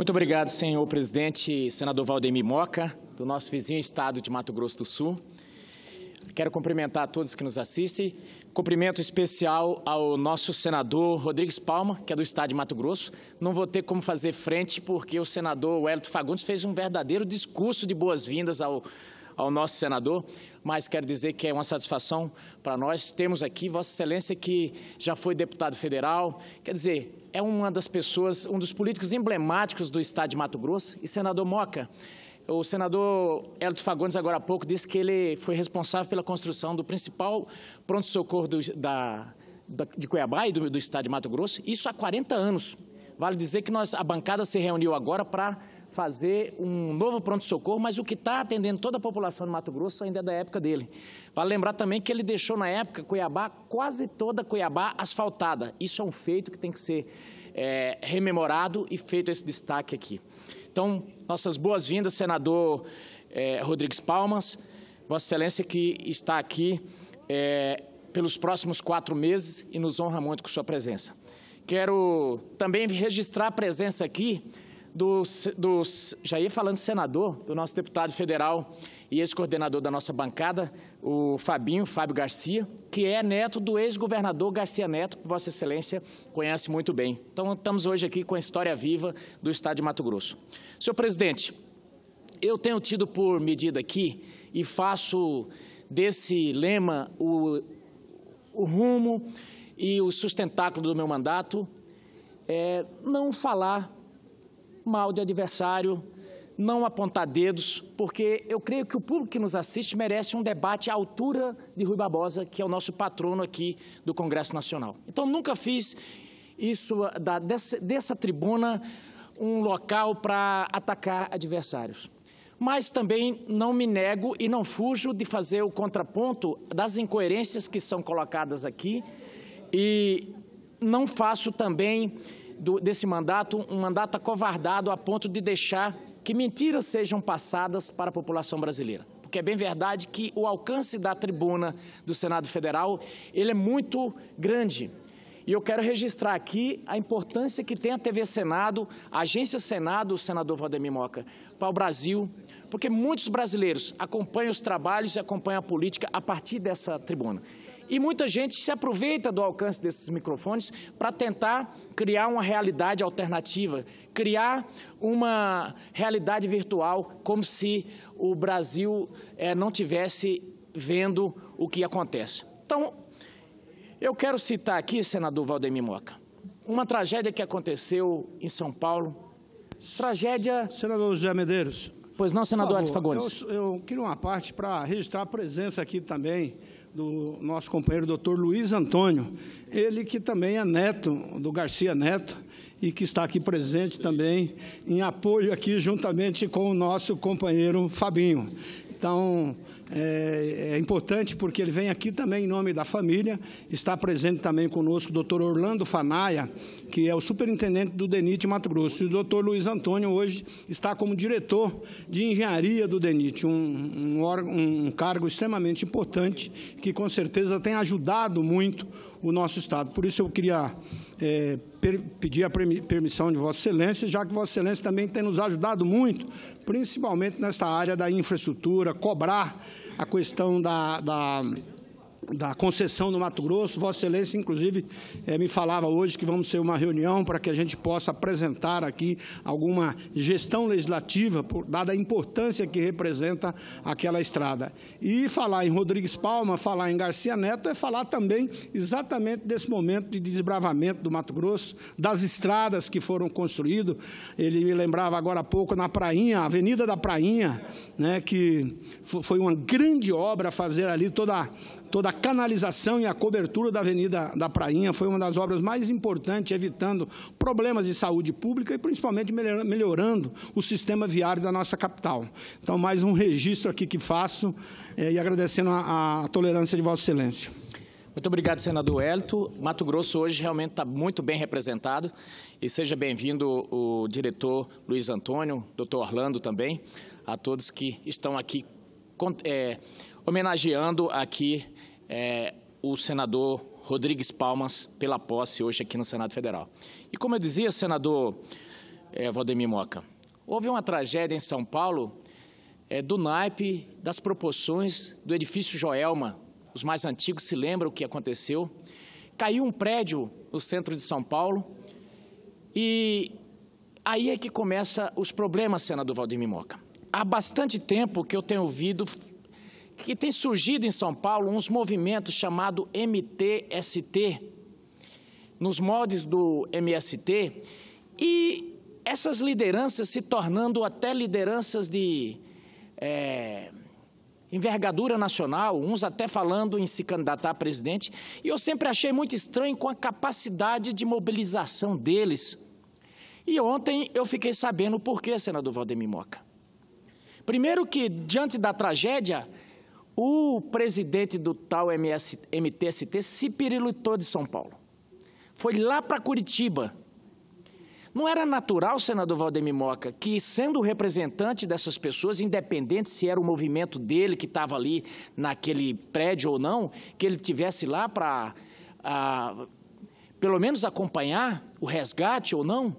Muito obrigado, senhor presidente, senador Valdemir Moca, do nosso vizinho estado de Mato Grosso do Sul. Quero cumprimentar a todos que nos assistem. Cumprimento especial ao nosso senador Rodrigues Palma, que é do estado de Mato Grosso. Não vou ter como fazer frente, porque o senador Wellington Fagundes fez um verdadeiro discurso de boas-vindas ao ao nosso senador, mas quero dizer que é uma satisfação para nós. Temos aqui Vossa Excelência, que já foi deputado federal, quer dizer, é uma das pessoas, um dos políticos emblemáticos do estado de Mato Grosso, e senador Moca. O senador Hélio Fagundes, agora há pouco, disse que ele foi responsável pela construção do principal pronto-socorro da, da, de Cuiabá e do, do estado de Mato Grosso, isso há 40 anos. Vale dizer que nós, a bancada se reuniu agora para fazer um novo pronto-socorro, mas o que está atendendo toda a população do Mato Grosso ainda é da época dele. Vale lembrar também que ele deixou na época Cuiabá, quase toda Cuiabá asfaltada. Isso é um feito que tem que ser é, rememorado e feito esse destaque aqui. Então, nossas boas-vindas, senador é, Rodrigues Palmas, Vossa Excelência que está aqui é, pelos próximos quatro meses e nos honra muito com sua presença. Quero também registrar a presença aqui do, já ia falando senador, do nosso deputado federal e ex-coordenador da nossa bancada, o Fabinho, Fábio Garcia, que é neto do ex-governador Garcia Neto, que Vossa Excelência conhece muito bem. Então, estamos hoje aqui com a história viva do Estado de Mato Grosso. Senhor presidente, eu tenho tido por medida aqui e faço desse lema o, o rumo e o sustentáculo do meu mandato é não falar mal de adversário, não apontar dedos, porque eu creio que o público que nos assiste merece um debate à altura de Rui Barbosa, que é o nosso patrono aqui do Congresso Nacional. Então, nunca fiz isso da, dessa, dessa tribuna um local para atacar adversários. Mas também não me nego e não fujo de fazer o contraponto das incoerências que são colocadas aqui e não faço também do, desse mandato um mandato acovardado a ponto de deixar que mentiras sejam passadas para a população brasileira. Porque é bem verdade que o alcance da tribuna do Senado Federal ele é muito grande. E eu quero registrar aqui a importância que tem a TV Senado, a Agência Senado, o senador Valdemir Moca, para o Brasil, porque muitos brasileiros acompanham os trabalhos e acompanham a política a partir dessa tribuna. E muita gente se aproveita do alcance desses microfones para tentar criar uma realidade alternativa, criar uma realidade virtual, como se o Brasil eh, não tivesse vendo o que acontece. Então, eu quero citar aqui, senador Valdemir Moca, uma tragédia que aconteceu em São Paulo. Tragédia. Senador José Medeiros. Pois não, senador Arte Fagundes. Eu, eu queria uma parte para registrar a presença aqui também do nosso companheiro doutor Luiz Antônio, ele que também é neto do Garcia Neto e que está aqui presente também em apoio aqui juntamente com o nosso companheiro Fabinho. Então, é, é, importante porque ele vem aqui também em nome da família. Está presente também conosco o doutor Orlando Fanaia, que é o superintendente do DENIT Mato Grosso. E o doutor Luiz Antônio hoje está como diretor de engenharia do DENIT, um, um, um cargo extremamente importante que com certeza tem ajudado muito o nosso Estado. Por isso eu queria é, pedir a permissão de Vossa Excelência, já que Vossa Excelência também tem nos ajudado muito, principalmente nesta área da infraestrutura, cobrar a questão da, da da concessão do Mato Grosso. Vossa Excelência, inclusive, eh, me falava hoje que vamos ter uma reunião para que a gente possa apresentar aqui alguma gestão legislativa, por, dada a importância que representa aquela estrada. E falar em Rodrigues Palma, falar em Garcia Neto, é falar também exatamente desse momento de desbravamento do Mato Grosso, das estradas que foram construídas. Ele me lembrava agora há pouco na Prainha, Avenida da Prainha, né, que foi uma grande obra fazer ali toda, toda a canalização e a cobertura da Avenida da Prainha foi uma das obras mais importantes, evitando problemas de saúde pública e principalmente melhorando o sistema viário da nossa capital. Então, mais um registro aqui que faço eh, e agradecendo a, a tolerância de Vossa Excelência. Muito obrigado, senador Hélito. Mato Grosso hoje realmente está muito bem representado e seja bem-vindo o diretor Luiz Antônio, doutor Orlando também, a todos que estão aqui é, homenageando aqui é, o senador Rodrigues Palmas pela posse hoje aqui no Senado Federal. E como eu dizia, senador é, Valdemir Moca, houve uma tragédia em São Paulo é, do naipe das proporções do edifício Joelma. Os mais antigos se lembram o que aconteceu. Caiu um prédio no centro de São Paulo e aí é que começa os problemas, senador Valdemir Moca. Há bastante tempo que eu tenho ouvido que tem surgido em São Paulo uns movimentos chamado MTST, nos moldes do MST, e essas lideranças se tornando até lideranças de é, envergadura nacional, uns até falando em se candidatar a presidente, e eu sempre achei muito estranho com a capacidade de mobilização deles. E ontem eu fiquei sabendo o porquê, senador Valdemir Moca. Primeiro que, diante da tragédia, o presidente do tal MS, MTST se pirilitou de São Paulo. Foi lá para Curitiba. Não era natural, senador Valdemir Moca, que sendo representante dessas pessoas, independente se era o movimento dele que estava ali naquele prédio ou não, que ele tivesse lá para ah, pelo menos acompanhar o resgate ou não?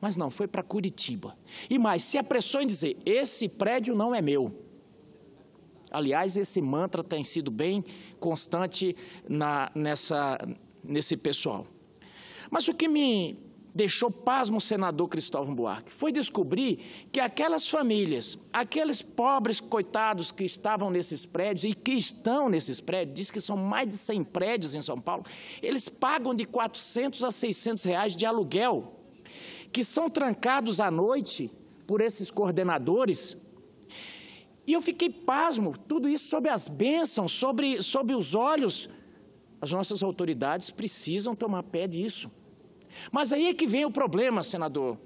Mas não, foi para Curitiba. E mais, se apressou em dizer: esse prédio não é meu. Aliás, esse mantra tem sido bem constante na, nessa, nesse pessoal. Mas o que me deixou pasmo o senador Cristóvão Buarque foi descobrir que aquelas famílias, aqueles pobres coitados que estavam nesses prédios e que estão nesses prédios, diz que são mais de 100 prédios em São Paulo, eles pagam de 400 a 600 reais de aluguel, que são trancados à noite por esses coordenadores e eu fiquei pasmo, tudo isso sobre as bênçãos, sobre, sobre os olhos. As nossas autoridades precisam tomar pé disso. Mas aí é que vem o problema, senador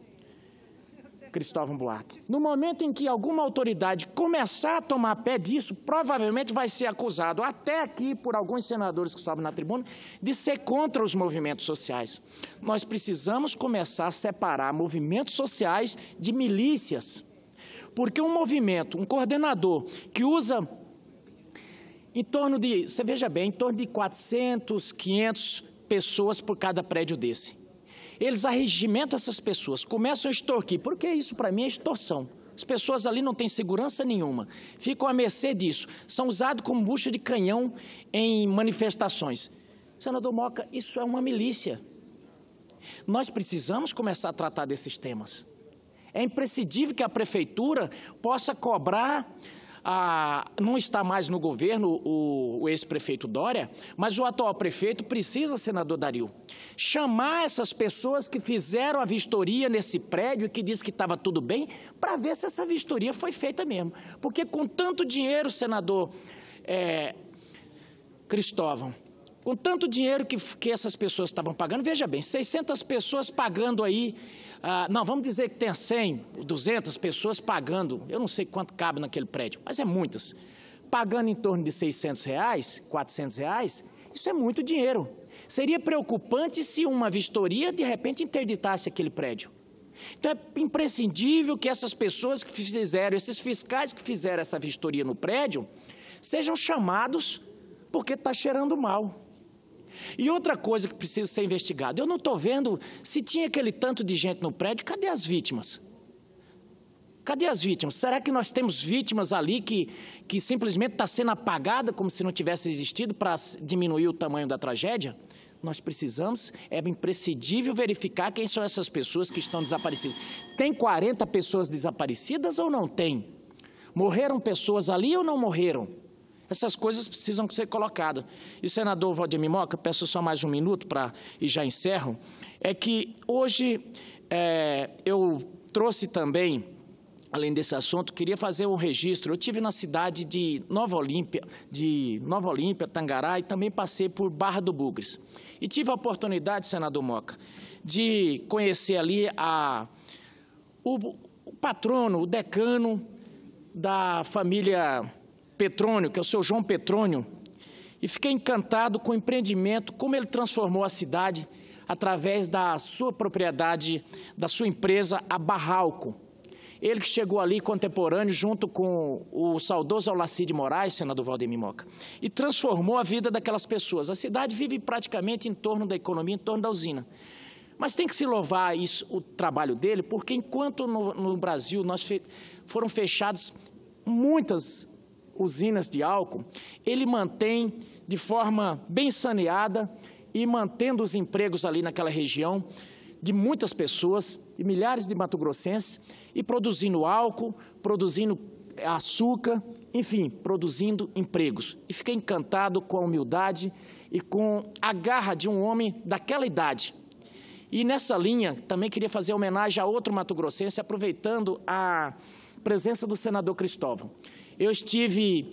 Cristóvão Buarque. No momento em que alguma autoridade começar a tomar pé disso, provavelmente vai ser acusado, até aqui por alguns senadores que sobem na tribuna, de ser contra os movimentos sociais. Nós precisamos começar a separar movimentos sociais de milícias. Porque um movimento, um coordenador que usa em torno de, você veja bem, em torno de 400, 500 pessoas por cada prédio desse. Eles arregimentam essas pessoas, começam a extorquir, porque isso para mim é extorsão. As pessoas ali não têm segurança nenhuma, ficam à mercê disso, são usados como bucha de canhão em manifestações. Senador Moca, isso é uma milícia. Nós precisamos começar a tratar desses temas. É imprescindível que a prefeitura possa cobrar. A, ah, não está mais no governo o, o ex-prefeito Dória, mas o atual prefeito precisa, senador Dario, chamar essas pessoas que fizeram a vistoria nesse prédio, que disse que estava tudo bem, para ver se essa vistoria foi feita mesmo. Porque com tanto dinheiro, senador é, Cristóvão, com tanto dinheiro que, que essas pessoas estavam pagando, veja bem, 600 pessoas pagando aí, ah, não, vamos dizer que tem 100, 200 pessoas pagando, eu não sei quanto cabe naquele prédio, mas é muitas, pagando em torno de 600 reais, 400 reais, isso é muito dinheiro. Seria preocupante se uma vistoria, de repente, interditasse aquele prédio. Então é imprescindível que essas pessoas que fizeram, esses fiscais que fizeram essa vistoria no prédio, sejam chamados porque está cheirando mal. E outra coisa que precisa ser investigada: eu não estou vendo se tinha aquele tanto de gente no prédio, cadê as vítimas? Cadê as vítimas? Será que nós temos vítimas ali que, que simplesmente está sendo apagada como se não tivesse existido para diminuir o tamanho da tragédia? Nós precisamos, é imprescindível verificar quem são essas pessoas que estão desaparecidas. Tem 40 pessoas desaparecidas ou não tem? Morreram pessoas ali ou não morreram? Essas coisas precisam ser colocadas. E, senador Valdemiro Moca, peço só mais um minuto para e já encerro, é que hoje é, eu trouxe também, além desse assunto, queria fazer um registro. Eu tive na cidade de Nova Olímpia, de Nova Olímpia, Tangará, e também passei por Barra do Bugres. E tive a oportunidade, senador Moca, de conhecer ali a, o, o patrono, o decano da família Petrônio, que é o seu João Petrônio, e fiquei encantado com o empreendimento, como ele transformou a cidade através da sua propriedade, da sua empresa, a Barralco. Ele que chegou ali contemporâneo, junto com o saudoso Alacide Moraes, senador Valdemir Moca, e transformou a vida daquelas pessoas. A cidade vive praticamente em torno da economia, em torno da usina. Mas tem que se louvar isso, o trabalho dele, porque enquanto no, no Brasil nós fe foram fechadas muitas usinas de álcool, ele mantém de forma bem saneada e mantendo os empregos ali naquela região de muitas pessoas, de milhares de mato-grossenses, e produzindo álcool, produzindo açúcar, enfim, produzindo empregos. E fiquei encantado com a humildade e com a garra de um homem daquela idade. E nessa linha, também queria fazer homenagem a outro mato-grossense, aproveitando a presença do senador Cristóvão. Eu estive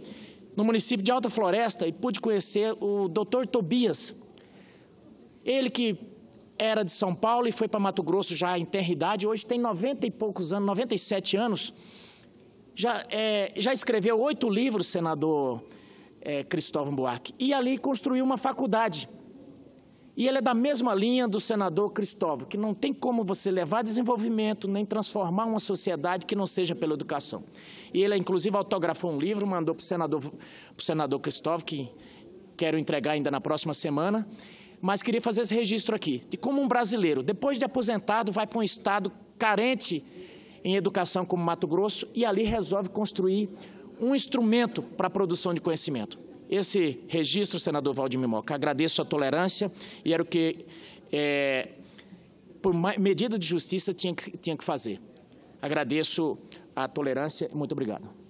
no município de Alta Floresta e pude conhecer o Dr. Tobias. Ele que era de São Paulo e foi para Mato Grosso já em terra idade, hoje tem 90 e poucos anos, 97 anos. Já, é, já escreveu oito livros, senador é, Cristóvão Buarque, e ali construiu uma faculdade e ele é da mesma linha do senador Cristóvão, que não tem como você levar desenvolvimento nem transformar uma sociedade que não seja pela educação. E ele, inclusive, autografou um livro, mandou para o senador, pro senador Cristóvão, que quero entregar ainda na próxima semana. Mas queria fazer esse registro aqui, de como um brasileiro, depois de aposentado, vai para um estado carente em educação como Mato Grosso e ali resolve construir um instrumento para a produção de conhecimento esse registro, senador Valdir Moca. Agradeço a tolerância e era o que, é, por medida de justiça, tinha que, tinha que fazer. Agradeço a tolerância e muito obrigado.